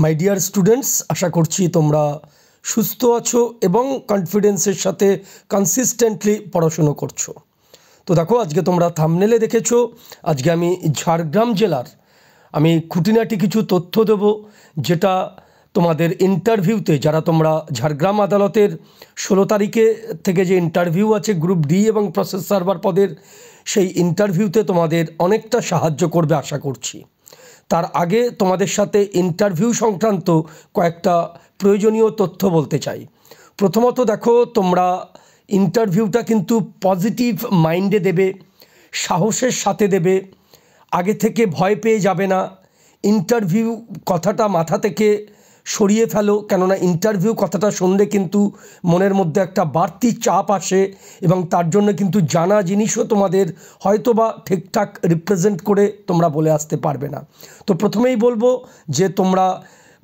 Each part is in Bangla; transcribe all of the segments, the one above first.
মাই ডিয়ার স্টুডেন্টস আশা করছি তোমরা সুস্থ আছো এবং কনফিডেন্সের সাথে কনসিস্টেন্টলি পড়াশুনো করছো তো দেখো আজকে তোমরা থামনেলে দেখেছো আজকে আমি ঝাড়গ্রাম জেলার আমি খুঁটিনাটি কিছু তথ্য দেব যেটা তোমাদের ইন্টারভিউতে যারা তোমরা ঝাড়গ্রাম আদালতের ষোলো তারিখে থেকে যে ইন্টারভিউ আছে গ্রুপ ডি এবং প্রসেস সার্ভার পদের সেই ইন্টারভিউতে তোমাদের অনেকটা সাহায্য করবে আশা করছি তার আগে তোমাদের সাথে ইন্টারভিউ সংক্রান্ত কয়েকটা প্রয়োজনীয় তথ্য বলতে চাই প্রথমত দেখো তোমরা ইন্টারভিউটা কিন্তু পজিটিভ মাইন্ডে দেবে সাহসের সাথে দেবে আগে থেকে ভয় পেয়ে যাবে না ইন্টারভিউ কথাটা মাথা থেকে সরিয়ে ফেলো কেননা ইন্টারভিউ কথাটা শুনলে কিন্তু মনের মধ্যে একটা বাড়তি চাপ আসে এবং তার জন্য কিন্তু জানা জিনিসও তোমাদের হয়তো বা ঠিকঠাক রিপ্রেজেন্ট করে তোমরা বলে আসতে পারবে না তো প্রথমেই বলবো যে তোমরা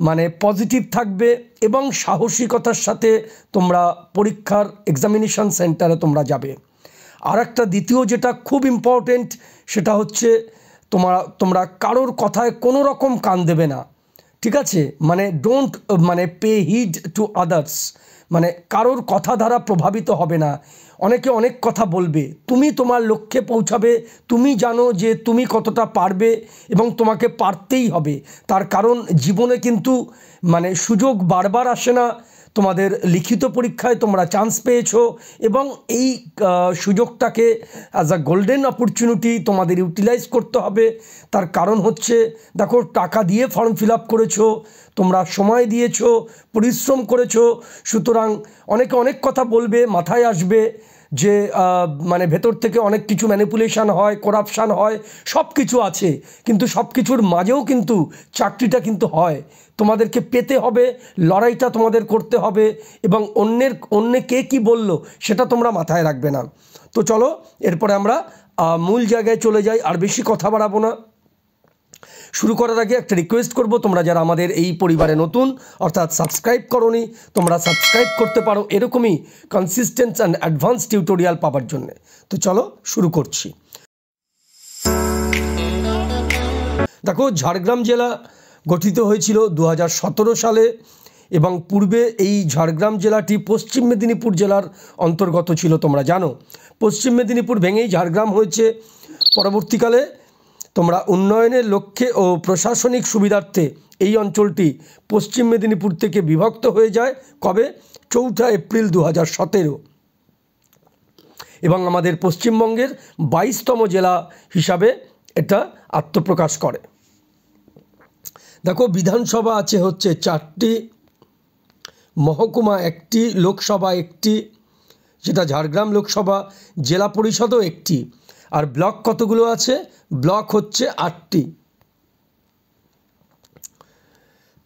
মানে পজিটিভ থাকবে এবং সাহসিকতার সাথে তোমরা পরীক্ষার এক্সামিনেশান সেন্টারে তোমরা যাবে আর একটা দ্বিতীয় যেটা খুব ইম্পর্টেন্ট সেটা হচ্ছে তোমরা তোমরা কারোর কথায় কোনো রকম কান দেবে না ঠিক আছে মানে ডোন্ট মানে পে হিড টু আদার্স মানে কারোর কথা দ্বারা প্রভাবিত হবে না অনেকে অনেক কথা বলবে তুমি তোমার লক্ষ্যে পৌঁছাবে তুমি জানো যে তুমি কতটা পারবে এবং তোমাকে পারতেই হবে তার কারণ জীবনে কিন্তু মানে সুযোগ বারবার আসে না তোমাদের লিখিত পরীক্ষায় তোমরা চান্স পেয়েছো এবং এই সুযোগটাকে অ্যাজ আ গোল্ডেন অপরচুনিটি তোমাদের ইউটিলাইজ করতে হবে তার কারণ হচ্ছে দেখো টাকা দিয়ে ফর্ম ফিল আপ করেছো তোমরা সময় দিয়েছো পরিশ্রম করেছো সুতরাং অনেকে অনেক কথা বলবে মাথায় আসবে যে মানে ভেতর থেকে অনেক কিছু ম্যানিপুলেশান হয় করাপশান হয় সব কিছু আছে কিন্তু সব কিছুর মাঝেও কিন্তু চাকরিটা কিন্তু হয় তোমাদেরকে পেতে হবে লড়াইটা তোমাদের করতে হবে এবং অন্যের অন্য কে কী বলল সেটা তোমরা মাথায় রাখবে না তো চলো এরপরে আমরা মূল জায়গায় চলে যাই আর বেশি কথা বাড়াবো না শুরু করার আগে একটা রিকোয়েস্ট করব তোমরা যারা আমাদের এই পরিবারে নতুন অর্থাৎ সাবস্ক্রাইব করনি তোমরা সাবস্ক্রাইব করতে পারো এরকমই কনসিস্টেন্স অ্যান্ড অ্যাডভান্স টিউটোরিয়াল পাওয়ার জন্য তো চলো শুরু করছি দেখো ঝাড়গ্রাম জেলা গঠিত হয়েছিল দু সালে এবং পূর্বে এই ঝাড়গ্রাম জেলাটি পশ্চিম মেদিনীপুর জেলার অন্তর্গত ছিল তোমরা জানো পশ্চিম মেদিনীপুর ভেঙেই ঝাড়গ্রাম হয়েছে পরবর্তীকালে তোমরা উন্নয়নের লক্ষ্যে ও প্রশাসনিক সুবিধার্থে এই অঞ্চলটি পশ্চিম মেদিনীপুর থেকে বিভক্ত হয়ে যায় কবে চৌঠা এপ্রিল দু হাজার এবং আমাদের পশ্চিমবঙ্গের বাইশতম জেলা হিসাবে এটা আত্মপ্রকাশ করে দেখো বিধানসভা আছে হচ্ছে চারটি মহকুমা একটি লোকসভা একটি যেটা ঝাড়গ্রাম লোকসভা জেলা পরিষদও একটি আর ব্লক কতগুলো আছে ব্লক হচ্ছে আটটি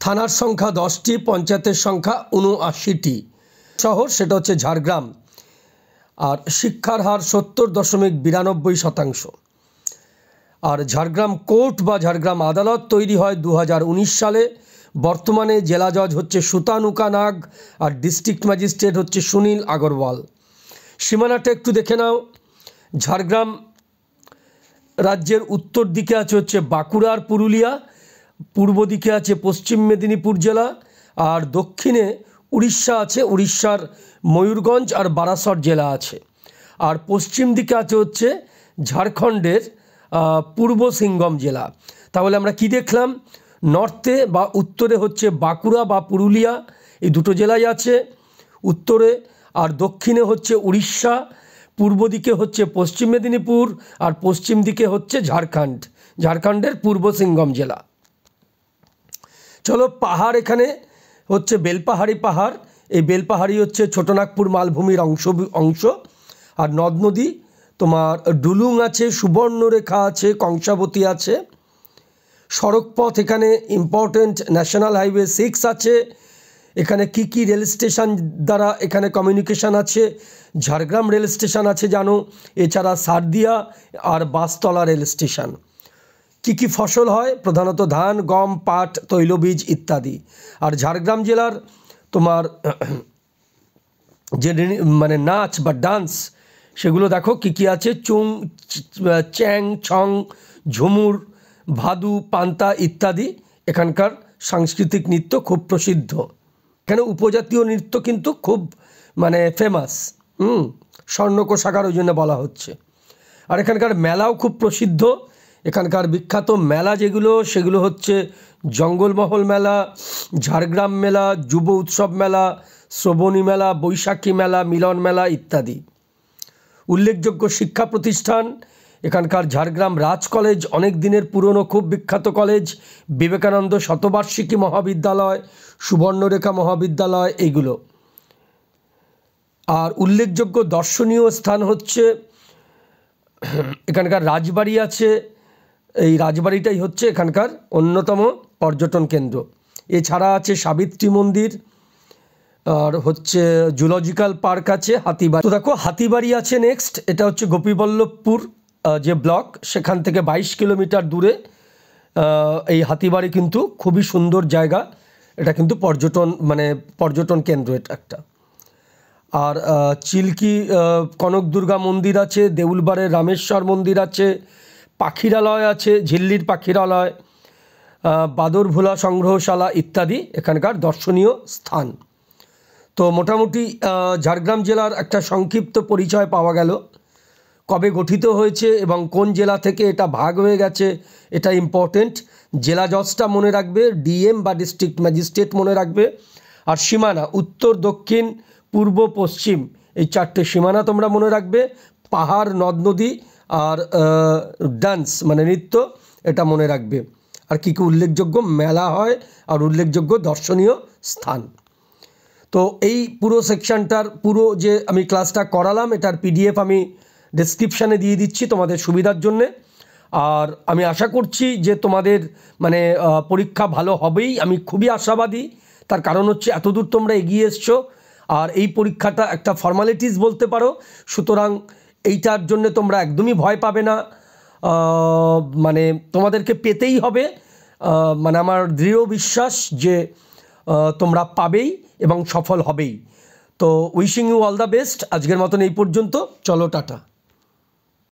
থানার সংখ্যা দশটি পঞ্চায়েতের সংখ্যা উনআশিটি শহর সেটা হচ্ছে ঝাড়গ্রাম আর শিক্ষার হার সত্তর দশমিক বিরানব্বই শতাংশ আর ঝাড়গ্রাম কোর্ট বা ঝাড়গ্রাম আদালত তৈরি হয় দু সালে বর্তমানে জেলা জজ হচ্ছে সুতানুকা নাগ আর ডিস্ট্রিক্ট ম্যাজিস্ট্রেট হচ্ছে সুনীল আগরওয়াল সীমানাটা একটু দেখে নাও ঝাড়গ্রাম রাজ্যের উত্তর দিকে আছে হচ্ছে বাঁকুড়ার পুরুলিয়া পূর্ব দিকে আছে পশ্চিম মেদিনীপুর জেলা আর দক্ষিণে উড়িষ্যা আছে উড়িষ্যার ময়ূরগঞ্জ আর বারাসর জেলা আছে আর পশ্চিম দিকে আছে হচ্ছে ঝাড়খণ্ডের পূর্ব সিঙ্গম জেলা তাহলে আমরা কি দেখলাম নর্থে বা উত্তরে হচ্ছে বাঁকুড়া বা পুরুলিয়া এই দুটো জেলায় আছে উত্তরে আর দক্ষিণে হচ্ছে উড়িষ্যা পূর্ব দিকে হচ্ছে পশ্চিম মেদিনীপুর আর পশ্চিম দিকে হচ্ছে ঝাড়খণ্ড ঝাড়খণ্ডের পূর্ব সিঙ্গম জেলা চলো পাহাড় এখানে হচ্ছে বেলপাহাড়ি পাহাড় এই বেলপাহাড়ি হচ্ছে ছোটনাগপুর মালভূমির অংশ অংশ আর নদ নদী তোমার ডুলুং আছে সুবর্ণরেখা আছে কংসাবতী আছে সড়কপথ এখানে ইম্পর্টেন্ট ন্যাশনাল হাইওয়ে সিক্স আছে এখানে কি কি রেল স্টেশন দ্বারা এখানে কমিউনিকেশান আছে ঝাড়গ্রাম রেল স্টেশন আছে জানো এছাড়া সারদিয়া আর বাসতলা রেল স্টেশন কি কি ফসল হয় প্রধানত ধান গম পাট তৈলবীজ ইত্যাদি আর ঝাড়গ্রাম জেলার তোমার যে মানে নাচ বা ডান্স সেগুলো দেখো কী কী আছে চুং চ্যাং ছং ঝুমুর ভাদু পান্তা ইত্যাদি এখানকার সাংস্কৃতিক নৃত্য খুব প্রসিদ্ধ এখানে উপজাতীয় নৃত্য কিন্তু খুব মানে ফেমাস হুম স্বর্ণকোষাগার ওই জন্য বলা হচ্ছে আর এখানকার মেলাও খুব প্রসিদ্ধ এখানকার বিখ্যাত মেলা যেগুলো সেগুলো হচ্ছে জঙ্গলমহল মেলা ঝাড়গ্রাম মেলা যুব উৎসব মেলা শ্রবণী মেলা বৈশাখী মেলা মিলন মেলা ইত্যাদি উল্লেখযোগ্য শিক্ষা প্রতিষ্ঠান এখানকার ঝাড়গ্রাম রাজ কলেজ অনেক দিনের পুরনো খুব বিখ্যাত কলেজ বিবেকানন্দ শতবার্ষিকী মহাবিদ্যালয় সুবর্ণরেখা মহাবিদ্যালয় এইগুলো আর উল্লেখযোগ্য দর্শনীয় স্থান হচ্ছে এখানকার রাজবাড়ি আছে এই রাজবাড়িটাই হচ্ছে এখানকার অন্যতম পর্যটন কেন্দ্র এছাড়া আছে সাবিত্রী মন্দির আর হচ্ছে জুলজিক্যাল পার্ক আছে হাতিবাড়ি তো দেখো হাতিবাড়ি আছে নেক্সট এটা হচ্ছে গোপীবল্লভপুর যে ব্লক সেখান থেকে ২২ কিলোমিটার দূরে এই হাতিবাড়ি কিন্তু খুবই সুন্দর জায়গা এটা কিন্তু পর্যটন মানে পর্যটন কেন্দ্র এটা একটা আর চিল্কি কনক দুর্গা মন্দির আছে দেউলবাড়ের রামেশ্বর মন্দির আছে পাখিরালয় আছে ঝিল্লির পাখিরালয় ভোলা সংগ্রহশালা ইত্যাদি এখানকার দর্শনীয় স্থান তো মোটামুটি ঝাড়গ্রাম জেলার একটা সংক্ষিপ্ত পরিচয় পাওয়া গেল কবে গঠিত হয়েছে এবং কোন জেলা থেকে এটা ভাগ হয়ে গেছে এটা ইম্পর্টেন্ট জেলা জজটা মনে রাখবে ডিএম বা ডিস্ট্রিক্ট ম্যাজিস্ট্রেট মনে রাখবে আর সীমানা উত্তর দক্ষিণ পূর্ব পশ্চিম এই চারটে সীমানা তোমরা মনে রাখবে পাহাড় নদ নদী আর ডান্স মানে নৃত্য এটা মনে রাখবে আর কী কী উল্লেখযোগ্য মেলা হয় আর উল্লেখযোগ্য দর্শনীয় স্থান তো এই পুরো সেকশানটার পুরো যে আমি ক্লাসটা করালাম এটার পিডিএফ আমি ডিসক্রিপশানে দিয়ে দিচ্ছি তোমাদের সুবিধার জন্যে আর আমি আশা করছি যে তোমাদের মানে পরীক্ষা ভালো হবেই আমি খুবই আশাবাদী তার কারণ হচ্ছে এতদূর তোমরা এগিয়ে এসছো আর এই পরীক্ষাটা একটা ফর্মালিটিস বলতে পারো সুতরাং এইটার জন্য তোমরা একদমই ভয় পাবে না মানে তোমাদেরকে পেতেই হবে মানে আমার দৃঢ় বিশ্বাস যে তোমরা পাবেই এবং সফল হবেই তো wishing you all the best আজকের মতন এই পর্যন্ত চলো টাটা